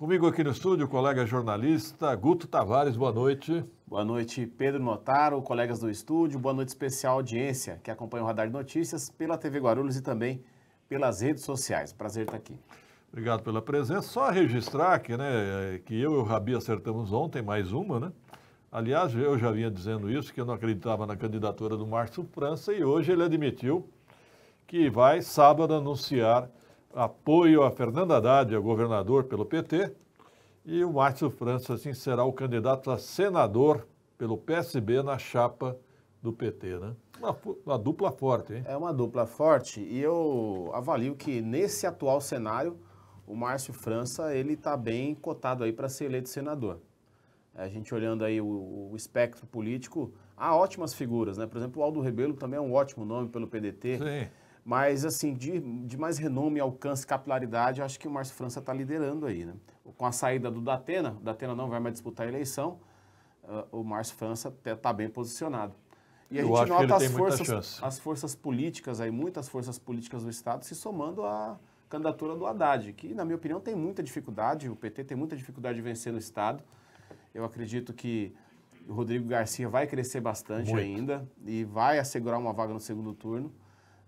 Comigo aqui no estúdio, o colega jornalista Guto Tavares, boa noite. Boa noite, Pedro Notaro, colegas do estúdio, boa noite especial audiência que acompanha o Radar de Notícias pela TV Guarulhos e também pelas redes sociais. Prazer estar aqui. Obrigado pela presença. Só registrar que, né, que eu e o Rabi acertamos ontem mais uma, né? Aliás, eu já vinha dizendo isso, que eu não acreditava na candidatura do Márcio França e hoje ele admitiu que vai sábado anunciar apoio a Fernando Haddad, a governador pelo PT, e o Márcio França, assim, será o candidato a senador pelo PSB na chapa do PT, né? Uma, uma, dupla forte, hein? É uma dupla forte e eu avalio que nesse atual cenário o Márcio França ele está bem cotado aí para ser eleito senador. A gente olhando aí o, o, espectro político, há ótimas figuras, né? Por exemplo, o Aldo Rebelo também é um ótimo nome pelo PDT. Sim. Mas, assim, de, de mais renome, alcance, capilaridade, acho que o Márcio França está liderando aí, né? Com a saída do Datena, o Datena não vai mais disputar a eleição, uh, o Márcio França está bem posicionado. E a Eu gente nota as forças, as forças políticas aí, muitas forças políticas do Estado se somando à candidatura do Haddad, que, na minha opinião, tem muita dificuldade, o PT tem muita dificuldade de vencer no Estado. Eu acredito que o Rodrigo Garcia vai crescer bastante Muito. ainda e vai assegurar uma vaga no segundo turno.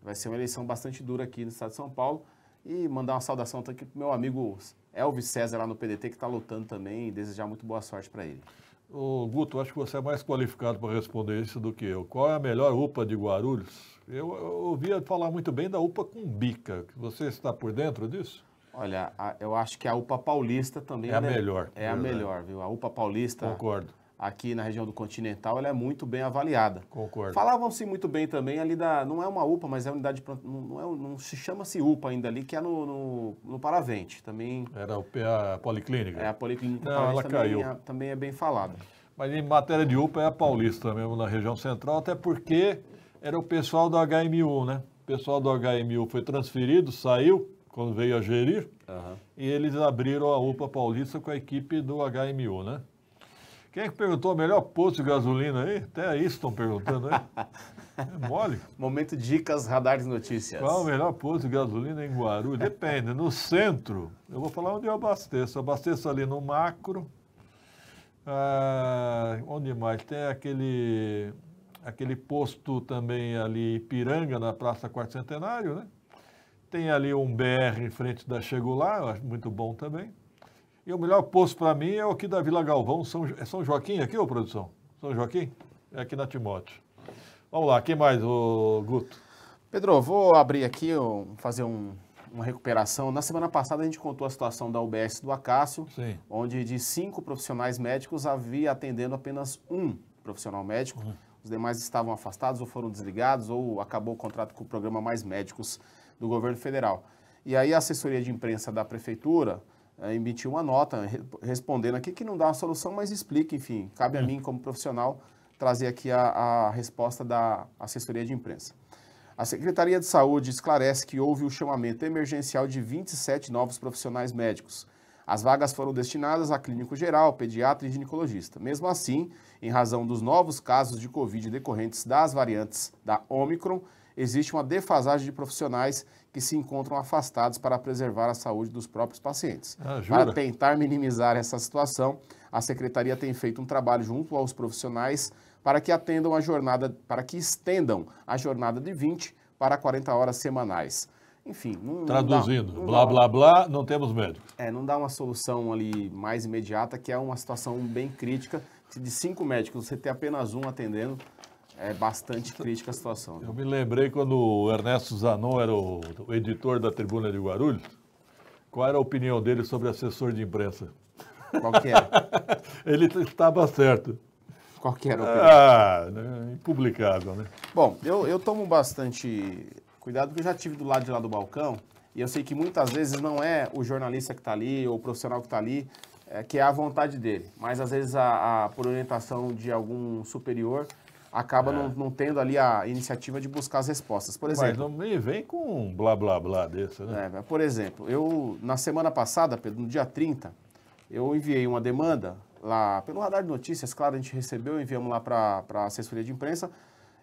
Vai ser uma eleição bastante dura aqui no estado de São Paulo. E mandar uma saudação aqui para meu amigo Elvis César lá no PDT, que está lutando também, e desejar muito boa sorte para ele. O Guto, acho que você é mais qualificado para responder isso do que eu. Qual é a melhor UPA de Guarulhos? Eu, eu ouvia falar muito bem da UPA Cumbica. Você está por dentro disso? Olha, a, eu acho que a UPA Paulista também é a é melhor. é a melhor, viu? A UPA Paulista. Concordo aqui na região do Continental, ela é muito bem avaliada. Concordo. Falavam-se muito bem também ali da. Não é uma UPA, mas é a unidade Não, não, é, não se chama-se UPA ainda ali, que é no, no, no Paravente. Também. Era a Policlínica. É, a Policlínica não, ela também, caiu. É, também é bem falada. Mas em matéria de UPA é a paulista mesmo, na região central, até porque era o pessoal do HMU, né? O pessoal do HMU foi transferido, saiu, quando veio a gerir, uhum. e eles abriram a UPA paulista com a equipe do HMU, né? Quem é que perguntou o melhor posto de gasolina aí? Até isso estão perguntando aí. É mole. Momento dicas, radares, de notícias. Qual o melhor posto de gasolina em Guarulhos? Depende. No centro, eu vou falar onde eu abasteço. Eu abasteço ali no macro. Ah, onde mais? Tem aquele, aquele posto também ali, Piranga, na Praça Quarto Centenário, né? Tem ali um BR em frente da Chegou Lá, eu acho muito bom também. E o melhor posto para mim é o aqui da Vila Galvão, São, é São Joaquim aqui, ô produção? São Joaquim? É aqui na Timóteo. Vamos lá, quem mais, o Guto? Pedro, vou abrir aqui, fazer um, uma recuperação. Na semana passada a gente contou a situação da UBS do Acácio, Sim. onde de cinco profissionais médicos havia atendendo apenas um profissional médico. Uhum. Os demais estavam afastados ou foram desligados ou acabou o contrato com o programa Mais Médicos do governo federal. E aí a assessoria de imprensa da prefeitura é, emitir uma nota respondendo aqui que não dá uma solução, mas explica, enfim, cabe a hum. mim como profissional trazer aqui a, a resposta da assessoria de imprensa. A Secretaria de Saúde esclarece que houve o chamamento emergencial de 27 novos profissionais médicos. As vagas foram destinadas a clínico geral, pediatra e ginecologista. Mesmo assim, em razão dos novos casos de Covid decorrentes das variantes da Omicron, existe uma defasagem de profissionais que se encontram afastados para preservar a saúde dos próprios pacientes. Ah, para tentar minimizar essa situação, a secretaria tem feito um trabalho junto aos profissionais para que atendam a jornada, para que estendam a jornada de 20 para 40 horas semanais. Enfim, não, Traduzindo, não dá, não blá dá, blá blá, não temos médico. É, não dá uma solução ali mais imediata, que é uma situação bem crítica. De cinco médicos, você ter apenas um atendendo, é bastante crítica a situação. Né? Eu me lembrei quando o Ernesto Zanon era o, editor da Tribuna de Guarulhos, qual era a opinião dele sobre assessor de imprensa? Qual que era? Ele estava certo. Qual que era a opinião? Ah, né? impublicável, né? Bom, eu, eu tomo bastante cuidado, porque eu já tive do lado de lá do balcão, e eu sei que muitas vezes não é o jornalista que está ali, ou o profissional que está ali, é, que é a vontade dele, mas às vezes a, a, por orientação de algum superior, acaba é. não, não, tendo ali a iniciativa de buscar as respostas. Por exemplo, Mas não vem com um blá blá blá desse, né? É, por exemplo, eu na semana passada, Pedro, no dia 30, eu enviei uma demanda lá pelo radar de notícias, claro, a gente recebeu, enviamos lá para a assessoria de imprensa,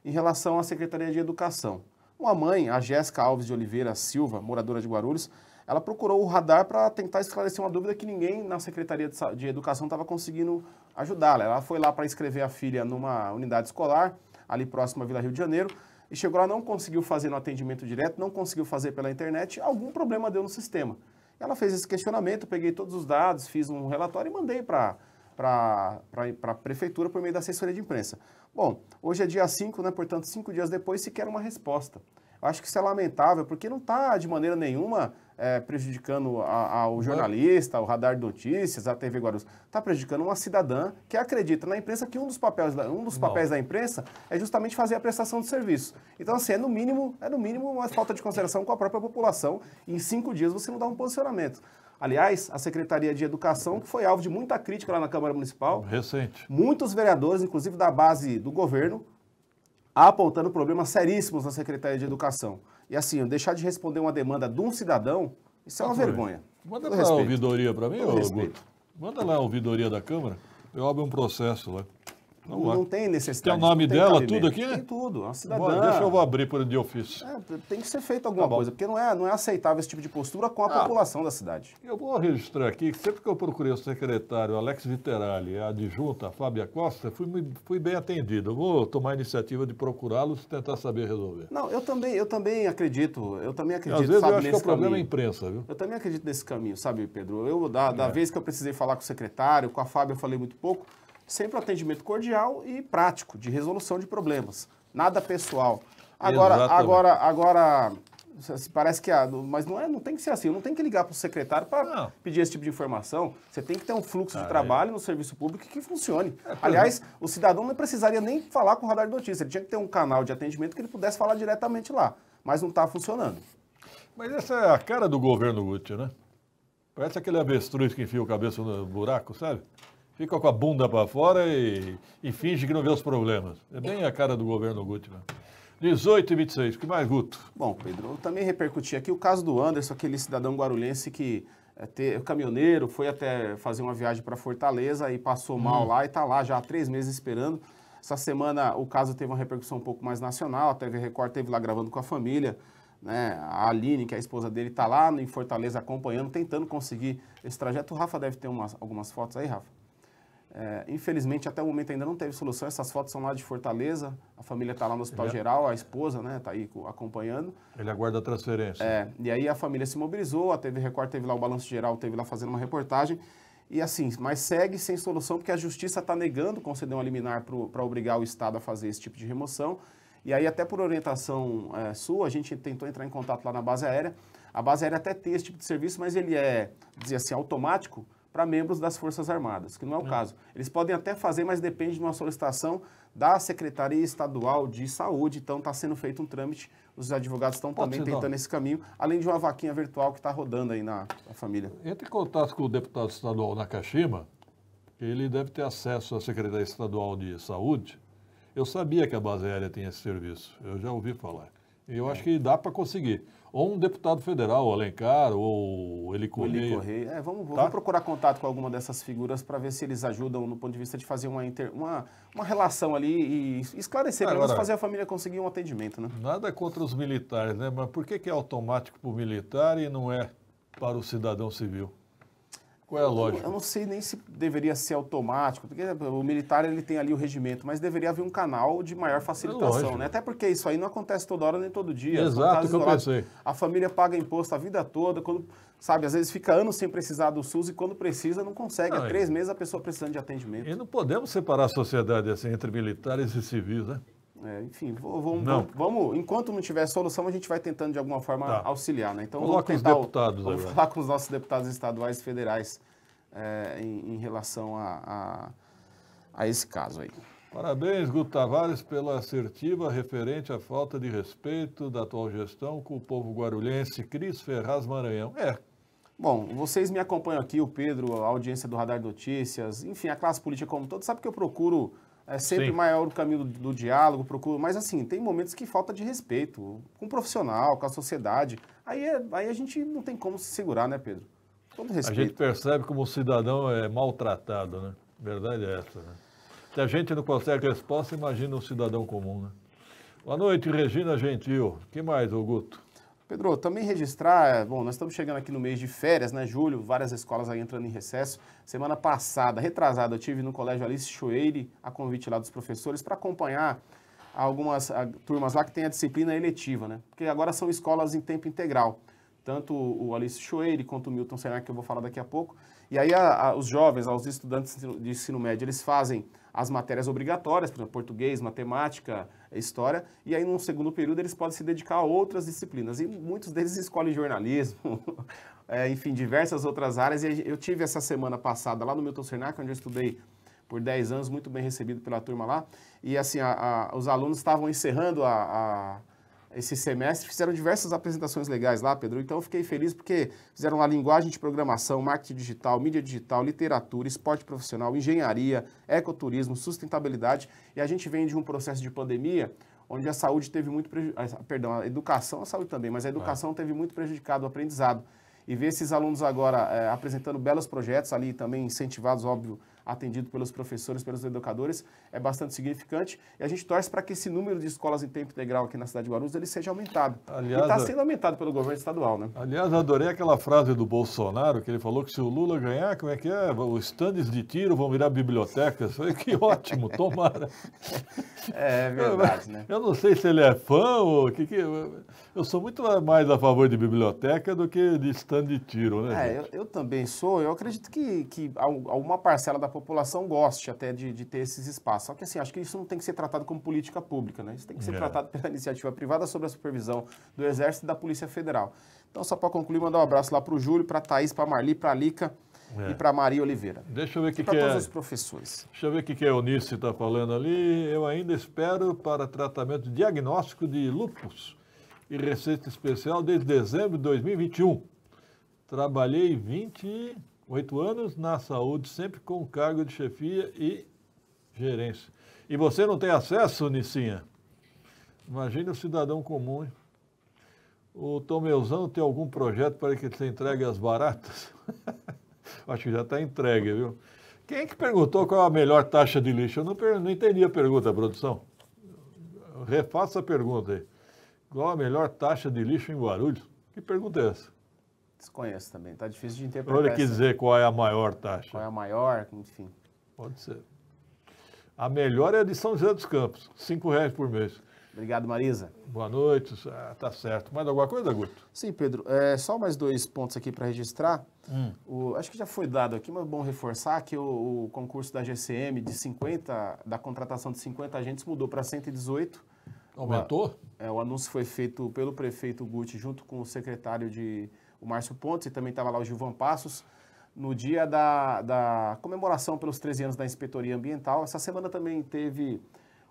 em relação à Secretaria de Educação. Uma mãe, a Jéssica Alves de Oliveira Silva, moradora de Guarulhos, ela procurou o radar para tentar esclarecer uma dúvida que ninguém na Secretaria de Educação estava conseguindo ajudá-la. Ela foi lá para inscrever a filha numa unidade escolar, ali próximo à Vila Rio de Janeiro, e chegou lá, não conseguiu fazer no atendimento direto, não conseguiu fazer pela internet, algum problema deu no sistema. Ela fez esse questionamento, peguei todos os dados, fiz um relatório e mandei para para a prefeitura por meio da assessoria de imprensa. Bom, hoje é dia 5, né? portanto, cinco dias depois sequer uma resposta. Eu acho que isso é lamentável, porque não está de maneira nenhuma é, prejudicando o ao uhum. jornalista, ao radar de notícias, à TV Guarulhos. Está prejudicando uma cidadã que acredita na imprensa que um dos papéis, da, um dos papéis da imprensa é justamente fazer a prestação de serviço. Então, assim, é no mínimo, é no mínimo uma falta de consideração com a própria população. E em cinco dias você não dá um posicionamento. Aliás, a Secretaria de Educação, que foi alvo de muita crítica lá na Câmara Municipal. Recente. Muitos vereadores, inclusive da base do governo, apontando problemas seríssimos na Secretaria de Educação. E assim, deixar de responder uma demanda de um cidadão, isso é uma ah, vergonha. Manda lá a ouvidoria para mim, ô, Guto. Manda lá a ouvidoria da Câmara. Eu abro um processo lá. Não, não, tem necessidade. Tem o nome dela, tudo aqui? Tem tudo, é uma cidadã. Bom, deixa eu vou abrir por de ofício. É, tem que ser feito tá alguma tá coisa, porque não é, não é aceitável esse tipo de postura com a ah, população da cidade. Eu vou registrar aqui que sempre que eu procurei o secretário Alex Viterali a adjunta a Fábia Costa, fui, fui bem atendido. Eu vou tomar a iniciativa de procurá-los e tentar saber resolver. Não, eu também, eu também acredito, eu também acredito, Às vezes sabe, eu acho que é o problema é a imprensa, viu? Eu também acredito nesse caminho, sabe, Pedro? Eu, da, da é. vez que eu precisei falar com o secretário, com a Fábia eu falei muito pouco, sempre um atendimento cordial e prático, de resolução de problemas. Nada pessoal. Agora, Exatamente. agora, agora, parece que, ah, mas não, é, não tem que ser assim, não tem que ligar para o secretário para pedir esse tipo de informação. Você tem que ter um fluxo de trabalho no serviço público que funcione. É, Aliás, é. o cidadão não precisaria nem falar com o radar de notícias, ele tinha que ter um canal de atendimento que ele pudesse falar diretamente lá, mas não está funcionando. Mas essa é a cara do governo útil, né? Parece aquele avestruz que enfia o cabeça no buraco, sabe? fica com a bunda para fora e, e, finge que não vê os problemas. É bem a cara do governo Gutmann. Né? 18 e 26, o que mais, Guto? Bom, Pedro, eu também repercuti aqui o caso do Anderson, aquele cidadão guarulhense que é, eh, ter, caminhoneiro, foi até fazer uma viagem para Fortaleza e passou hum. mal lá e está lá já há três meses esperando. Essa semana o caso teve uma repercussão um pouco mais nacional, a TV Record teve lá gravando com a família, né? A Aline, que é a esposa dele, está lá em Fortaleza acompanhando, tentando conseguir esse trajeto. O Rafa deve ter umas, algumas fotos aí, Rafa. É, infelizmente, até o momento ainda não teve solução. Essas fotos são lá de Fortaleza. A família está lá no Hospital é- Geral, a esposa né está aí acompanhando. Ele aguarda a transferência. É, e aí a família se mobilizou, a TV Record teve lá o Balanço Geral, teve lá fazendo uma reportagem. E assim, mas segue sem solução porque a justiça está negando conceder uma liminar para obrigar o Estado a fazer esse tipo de remoção. E aí, até por orientação é, sua, a gente tentou entrar em contato lá na base aérea. A base aérea até tem esse tipo de serviço, mas ele é, dizia assim, automático para membros das Forças Armadas, que não é o não. Uhum. caso. Eles podem até fazer, mas depende de uma solicitação da Secretaria Estadual de Saúde, então está sendo feito um trâmite. Os advogados estão também tentando esse caminho, além de uma vaquinha virtual que está rodando aí na, na, família. Entre em contato com o deputado estadual Nakashima, ele deve ter acesso à Secretaria Estadual de Saúde. Eu sabia que a base aérea tinha esse serviço, eu já ouvi falar eu é. acho que dá para conseguir. Ou um deputado federal, o Alencar, ou ele Correia. Eli Correia. É, vamos, tá? vamos, procurar contato com alguma dessas figuras para ver se eles ajudam no ponto de vista de fazer uma, inter, uma, uma relação ali e esclarecer, pelo menos fazer a família conseguir um atendimento. Né? Nada contra os militares, né? Mas por que, que é automático para o militar e não é para o cidadão civil? Qual é a lógica? Eu não sei nem se deveria ser automático, porque é, o militar ele tem ali o regimento, mas deveria haver um canal de maior é facilitação, é né? Até porque isso aí não acontece toda hora nem todo dia. Exato, é que eu pensei. A família paga imposto a vida toda, quando, sabe, às vezes fica anos sem precisar do SUS e quando precisa não consegue. Não, Há três meses a pessoa precisando de atendimento. E não podemos separar a sociedade assim entre militares e civis, né? É, enfim, vamos, enquanto não tiver solução, a gente vai tentando de alguma forma tá. auxiliar. Né? Então, vamos, vamos, tentar, vamos falar com os nossos deputados estaduais e federais é, em, em, relação a, a, a esse caso aí. Parabéns, Guto Tavares, pela assertiva referente à falta de respeito da atual gestão com o povo guarulhense. Cris Ferraz Maranhão. É. Bom, vocês me acompanham aqui, o Pedro, a audiência do Radar Notícias, enfim, a classe política como todo, sabe que eu procuro é sempre Sim. maior o caminho do, do diálogo, procura. Mas assim, tem momentos que falta de respeito com o profissional, com a sociedade. Aí, é, aí a gente não tem como se segurar, né, Pedro? Todo respeito. A gente percebe como o cidadão é maltratado, né? Verdade é essa, né? Se a gente não consegue resposta, imagina um cidadão comum, né? Boa noite, Regina Gentil. que mais, Augusto? Pedro, também registrar, é, bom, nós estamos chegando aqui no mês de férias, né, julho, várias escolas aí entrando em recesso. Semana passada, retrasada, eu tive no colégio Alice Choeire, a convite lá dos professores, para acompanhar algumas a, ah, turmas lá que tem a disciplina eletiva, né? Porque agora são escolas em tempo integral tanto o Alice Schoeire quanto o Milton Senac, que eu vou falar daqui a pouco. E aí a, a, os jovens, os estudantes de ensino médio, eles fazem as matérias obrigatórias, por exemplo, português, matemática, história, e aí num segundo período eles podem se dedicar a outras disciplinas. E muitos deles escolhem jornalismo, é, enfim, diversas outras áreas. E eu tive essa semana passada lá no Milton Senac, onde eu estudei por 10 anos, muito bem recebido pela turma lá. E assim, a, os alunos estavam encerrando a esse semestre, fizeram diversas apresentações legais lá, Pedro. Então eu fiquei feliz porque fizeram lá linguagem de programação, marketing digital, mídia digital, literatura, esporte profissional, engenharia, ecoturismo, sustentabilidade. E a gente vem de um processo de pandemia onde a saúde teve muito prejudicado, perdão, a educação, a saúde também, mas a educação é. teve muito prejudicado o aprendizado. E ver esses alunos agora é, apresentando belos projetos ali, também incentivados, óbvio, atendido pelos professores, pelos educadores, é bastante significante. E a gente torce para que esse número de escolas em tempo integral aqui na cidade de Guarulhos ele seja aumentado. Aliás, está sendo aumentado pelo governo estadual, né? Aliás, adorei aquela frase do Bolsonaro, que ele falou que se o Lula ganhar, como é que é? Os stands de tiro vão virar bibliotecas. Falei, que ótimo, tomara. é verdade, né? Eu não sei se ele é fã ou que, que. Eu sou muito mais a favor de biblioteca do que de stand de tiro, né? É, eu, eu, também sou. Eu acredito que, que alguma parcela da população população goste até de, de, ter esses espaços. Só que assim, acho que isso não tem que ser tratado como política pública, né? Isso tem que ser é. tratado pela iniciativa privada sob a supervisão do Exército e da Polícia Federal. Então, só para concluir, mandar um abraço lá para o Júlio, para a Thaís, para a Marli, para a Lica é. e para a Maria Oliveira. Deixa eu ver o que, que, que Para todos é- os professores. Deixa eu ver o que, que a Eunice está falando ali. Eu ainda espero para tratamento diagnóstico de lupus e receita especial desde dezembro de 2021. Trabalhei 20... Oito anos na saúde, sempre com cargo de chefia e gerência. E você não tem acesso, Nicinha? Imagine o cidadão comum. Hein? O Tomeuzão tem algum projeto para que você entregue as baratas? Acho que já está entregue, viu? Quem é que perguntou qual é a melhor taxa de lixo? Eu não, não entendi a pergunta, produção. Refaça a pergunta aí. Qual a melhor taxa de lixo em Guarulhos? Que pergunta é essa? Desconheço também, está difícil de interpretar. Olha que essa... dizer qual é a maior taxa. Qual é a maior, enfim. Pode ser. A melhor é a de São José dos Campos, R$ reais por mês. Obrigado, Marisa. Boa noite, ah, tá certo. Mais alguma coisa, Guto? Sim, Pedro. É, só mais dois pontos aqui para registrar. Hum. O, acho que já foi dado aqui, mas é bom reforçar que o, o, concurso da GCM de 50, da contratação de 50 agentes mudou para 118. Aumentou? O, é, o anúncio foi feito pelo prefeito Guti junto com o secretário de o Márcio Pontes e também estava lá o Gilvan Passos, no dia da, da comemoração pelos 13 anos da Inspetoria Ambiental. Essa semana também teve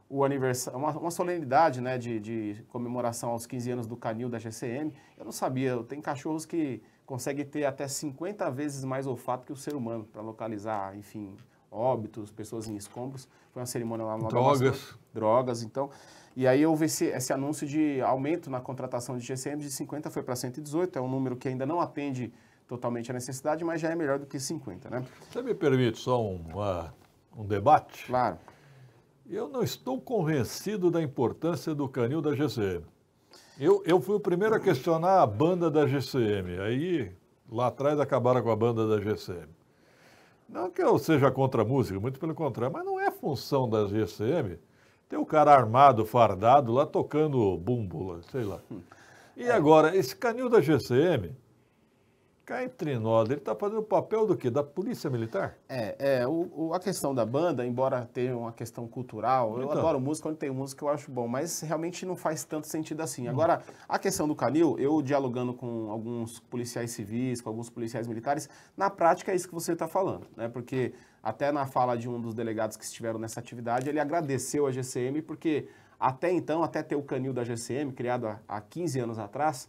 o aniversário, uma, uma solenidade né, de, de, comemoração aos 15 anos do canil da GCM. Eu não sabia, tem cachorros que conseguem ter até 50 vezes mais olfato que o ser humano para localizar, enfim, óbitos, pessoas em escombros. Foi uma cerimônia lá no Drogas. Drogas, então. E aí houve esse, esse anúncio de aumento na contratação de GCM de 50 foi para 118, é um número que ainda não atende totalmente a necessidade, mas já é melhor do que 50, né? Você me permite só um, um debate? Claro. Eu não estou convencido da importância do canil da GCM. Eu, eu fui o primeiro a questionar a banda da GCM. Aí, lá atrás, acabaram com a banda da GCM. Não que eu seja contra a música, muito pelo contrário, mas não é função da GCM ter o cara armado, fardado, lá tocando búmbula, sei lá. E é. agora, esse canil da GCM, Cá entre nós, ele está fazendo o papel do quê? Da polícia militar? É, é o, o, a questão da banda, embora tenha uma questão cultural, então. eu adoro música, onde tem música eu acho bom, mas realmente não faz tanto sentido assim. Hum. Agora, a questão do canil, eu dialogando com alguns policiais civis, com alguns policiais militares, na prática é isso que você está falando, né? Porque até na fala de um dos delegados que estiveram nessa atividade, ele agradeceu a GCM porque até então, até ter o canil da GCM, criado há, há 15 anos atrás,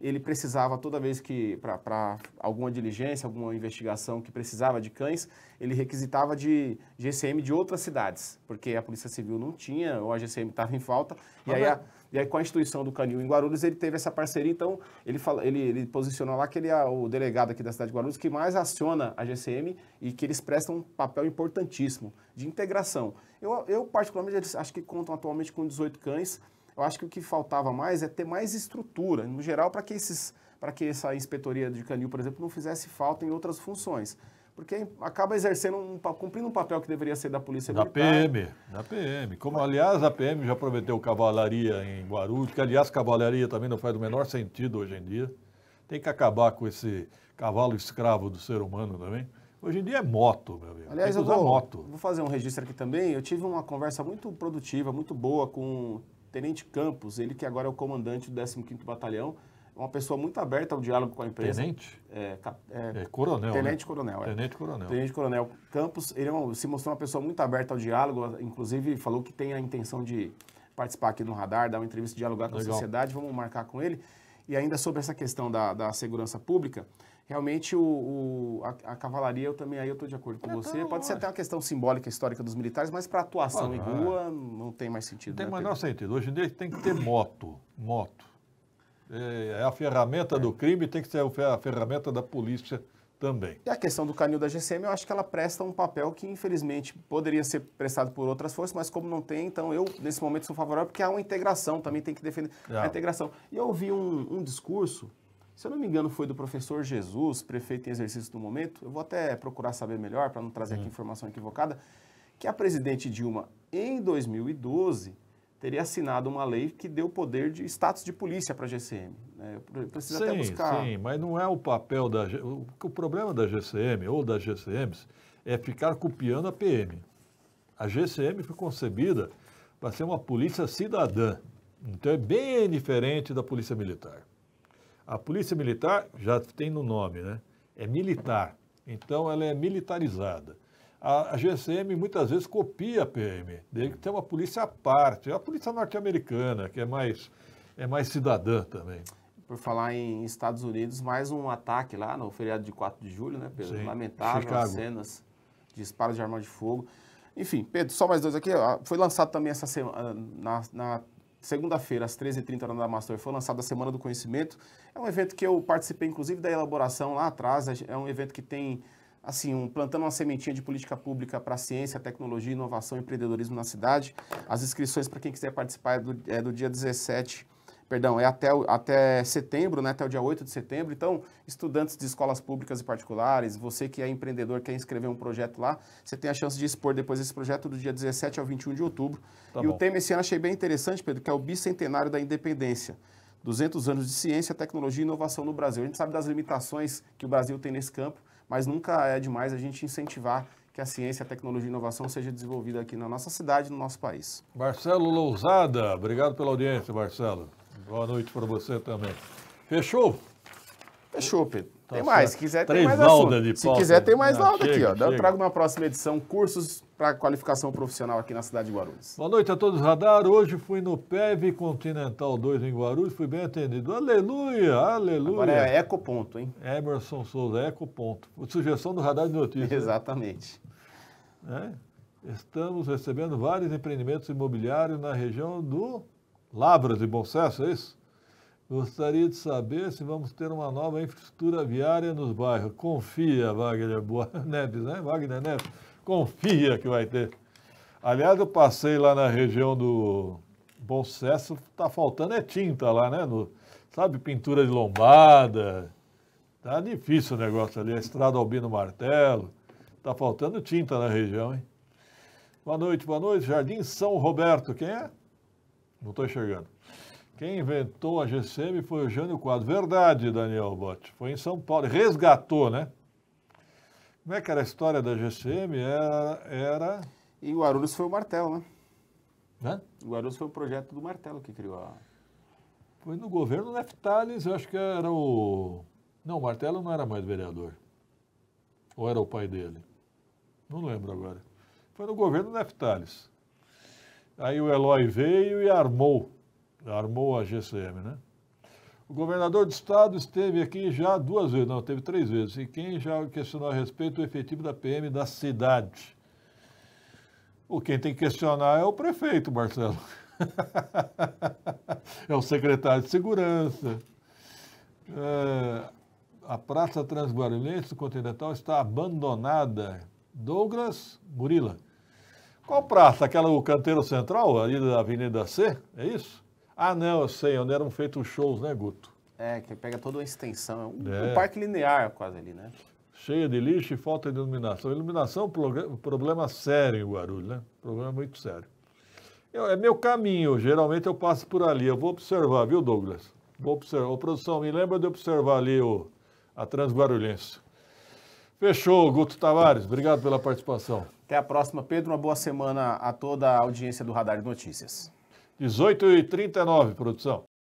ele precisava, toda vez que, para alguma diligência, alguma investigação que precisava de cães, ele requisitava de GCM de outras cidades, porque a Polícia Civil não tinha, ou a GCM estava em falta, e aí, a, e aí, com a instituição do Canil em Guarulhos, ele teve essa parceria, então ele, fala, ele, ele posicionou lá que ele é o delegado aqui da cidade de Guarulhos que mais aciona a GCM e que eles prestam um papel importantíssimo de integração. Eu, eu particularmente, acho que contam atualmente com 18 cães, eu acho que o que faltava mais é ter mais estrutura, no geral, para que, esses, que essa inspetoria de canil, por exemplo, não fizesse falta em outras funções. Porque acaba exercendo, um, cumprindo um papel que deveria ser da Polícia da Militar. Da PM, da PM. Como, aliás, a PM já prometeu cavalaria em Guarulhos, que, aliás, cavalaria também não faz o menor sentido hoje em dia. Tem que acabar com esse cavalo escravo do ser humano também. Hoje em dia é moto, meu amigo. Aliás, eu vou, moto. vou fazer um registro aqui também. Eu tive uma conversa muito produtiva, muito boa com Tenente Campos, ele que agora é o comandante do 15º Batalhão, é uma pessoa muito aberta ao diálogo com a empresa. Tenente? É, é, é coronel. Né? Tenente né? coronel. É. Tenente coronel. Tenente coronel. Campos, ele é um, se mostrou uma pessoa muito aberta ao diálogo, inclusive falou que tem a intenção de participar aqui no Radar, dar uma entrevista, dialogar com Legal. a sociedade, vamos marcar com ele. E ainda sobre essa questão da, da segurança pública, realmente o, o a, a, cavalaria, eu também aí eu estou de acordo com não, é, você. Então, Pode ser é. até uma questão simbólica, histórica dos militares, mas para atuação ah, em rua não tem mais sentido. Não tem né, mais menor sentido. Hoje em dia tem que ter moto, moto. É, é a ferramenta é. do crime tem que ser a ferramenta da polícia também. E a questão do canil da GCM, eu acho que ela presta um papel que, infelizmente, poderia ser prestado por outras forças, mas como não tem, então eu, nesse momento, sou favorável, porque há uma integração, também tem que defender é. a integração. E eu ouvi um, um discurso se eu não me engano, foi do professor Jesus, prefeito em exercício do momento. Eu vou até procurar saber melhor para não trazer aqui uhum. informação equivocada. Que a presidente Dilma, em 2012, teria assinado uma lei que deu poder de status de polícia para a GCM. Né? Precisa até buscar. Sim, mas não é o papel da. O, o problema da GCM ou das GCMs é ficar copiando a PM. A GCM foi concebida para ser uma polícia cidadã. Então é bem diferente da polícia militar. A polícia militar já tem no nome, né? É militar. Então ela é militarizada. A, GCM muitas vezes copia a PM, tem que ter uma polícia à parte, a polícia norte-americana, que é mais, é mais cidadã também. Por falar em Estados Unidos, mais um ataque lá no feriado de 4 de julho, né, Pedro? Sim, Lamentável, Chicago. cenas de disparos de arma de fogo. Enfim, Pedro, só mais dois aqui. Foi lançado também essa semana, na, na Segunda-feira, às 13h30, na Master foi lançada a Semana do Conhecimento. É um evento que eu participei, inclusive, da elaboração lá atrás. É um evento que tem, assim, um, plantando uma sementinha de política pública para ciência, tecnologia, inovação e empreendedorismo na cidade. As inscrições, para quem quiser participar, é do, é do dia 17 perdão, é até, até setembro, né, até o dia 8 de setembro. Então, estudantes de escolas públicas e particulares, você que é empreendedor, quer inscrever um projeto lá, você tem a chance de expor depois esse projeto do dia 17 ao 21 de outubro. Tá e bom. o tema esse ano achei bem interessante, Pedro, que é o bicentenário da independência. 200 anos de ciência, tecnologia e inovação no Brasil. A gente sabe das limitações que o Brasil tem nesse campo, mas nunca é demais a gente incentivar que a ciência, a tecnologia e a inovação seja desenvolvida aqui na nossa cidade, no nosso país. Marcelo Lousada, obrigado pela audiência, Marcelo. Boa noite para você também. Fechou? Fechou, Pedro. Tá tem certo. mais. Se quiser, Três tem mais assunto. De Se quiser, tem mais lauda aqui. Ó. Eu trago na próxima edição cursos para qualificação profissional aqui na cidade de Guarulhos. Boa noite a todos, Radar. Hoje fui no PEV Continental 2 em Guarulhos, fui bem atendido. Aleluia, aleluia. Agora é ecoponto, hein? Emerson Souza, ecoponto. Sugestão do Radar de Notícias. Né? Exatamente. Né? Estamos recebendo vários empreendimentos imobiliários na região do Lavras e Boncesso, é isso? Gostaria de saber se vamos ter uma nova infraestrutura viária nos bairros. Confia, Wagner Boa Neves, né? Wagner Neves, confia que vai ter. Aliás, eu passei lá na região do Bom Sucesso, tá faltando é tinta lá, né? No, sabe, pintura de lombada. Tá difícil o negócio ali, a estrada Albino Martelo. Tá faltando tinta na região, hein? Boa noite, boa noite. Jardim São Roberto, quem é? Não estou enxergando. Quem inventou a GCM foi o Jânio Quadro. Verdade, Daniel Bott? Foi em São Paulo. Resgatou, né? Como é que era a história da GCM? Era. era... E o Guarulhos foi o martelo, né? né? O Guarulhos foi o projeto do martelo que criou a. Foi no governo Neftales, eu acho que era o. Não, o martelo não era mais vereador. Ou era o pai dele? Não lembro agora. Foi no governo Neftales. Aí o Eloy veio e armou, armou a GCM, né? O governador do estado esteve aqui já duas vezes, não, teve três vezes. E quem já questionou a respeito do é efetivo da PM da cidade? O quem tem que questionar é o prefeito, Marcelo. é o secretário de segurança. É, a Praça Transguarulhense Continental está abandonada. Douglas Murila. Qual praça? Aquela, o canteiro central, ali da Avenida C? É isso? Ah, não, eu sei, onde eram feitos shows, né, Guto? É, que pega toda uma extensão. É um, é. um parque linear quase ali, né? Cheia de lixo e falta de iluminação. Iluminação, problema sério em Guarulhos, né? Problema muito sério. Eu, é meu caminho, geralmente eu passo por ali. Eu vou observar, viu, Douglas? Vou observar. Ô, produção, me lembra de observar ali o, a Transguarulhense. Fechou, Guto Tavares. Obrigado pela participação. Até a próxima, Pedro. Uma boa semana a toda a audiência do Radar de Notícias. 18h39, produção.